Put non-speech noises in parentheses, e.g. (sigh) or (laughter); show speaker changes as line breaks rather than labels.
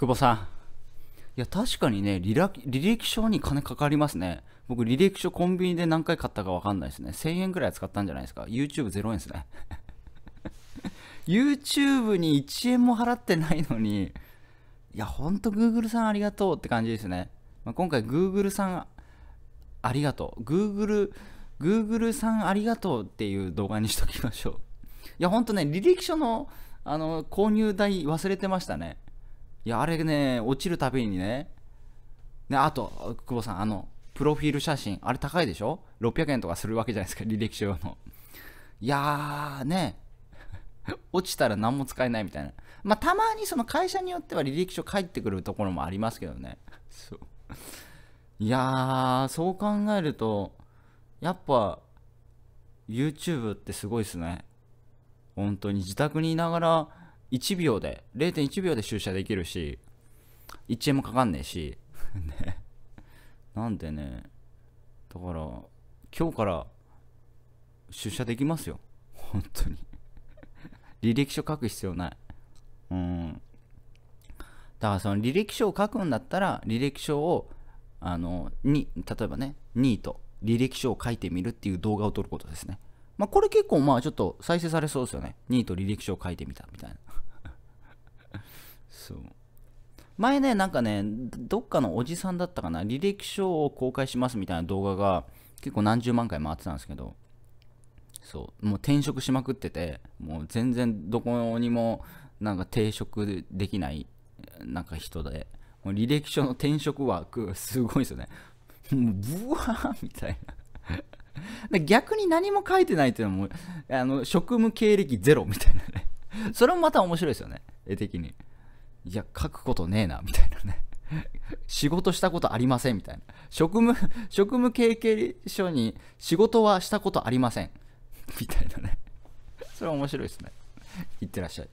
久保さん。いや、確かにね、履歴書に金かかりますね。僕、履歴書コンビニで何回買ったかわかんないですね。1000円くらい使ったんじゃないですか。YouTube0 円ですね。YouTube に1円も払ってないのに、いや、ほんと Google さんありがとうって感じですね。まあ、今回 Google さんありがとう。Google、Google さんありがとうっていう動画にしときましょう。いや、ほんとね、履歴書のあの購入代忘れてましたね。いや、あれね、落ちるたびにね、ね、あと、久保さん、あの、プロフィール写真、あれ高いでしょ ?600 円とかするわけじゃないですか、履歴書用の。いやー、ね、(laughs) 落ちたら何も使えないみたいな。まあ、たまにその会社によっては履歴書返ってくるところもありますけどね。そう。いやー、そう考えると、やっぱ、YouTube ってすごいっすね。本当に自宅にいながら、1秒で0.1秒で出社できるし1円もかかんねえし (laughs) ねなんでねだから今日から出社できますよ本当に履歴書書く必要ないうんだからその履歴書を書くんだったら履歴書をあのに例えばねニート履歴書を書いてみるっていう動画を撮ることですねまあこれ結構まあちょっと再生されそうですよねニート履歴書を書いてみたみたいな前ね、なんかね、どっかのおじさんだったかな、履歴書を公開しますみたいな動画が結構何十万回回ってたんですけど、そう、もう転職しまくってて、もう全然どこにもなんか定職できないなんか人で、もう履歴書の転職枠、すごいですよね。もう、ブワーみたいな。逆に何も書いてないっていうのも、あの、職務経歴ゼロみたいなね。それもまた面白いですよね、絵的に。いや、書くことねえな、みたいなね。(laughs) 仕事したことありません、みたいな。職務、(laughs) 職務経験書に仕事はしたことありません。みたいなね。それは面白いですね。いってらっしゃい。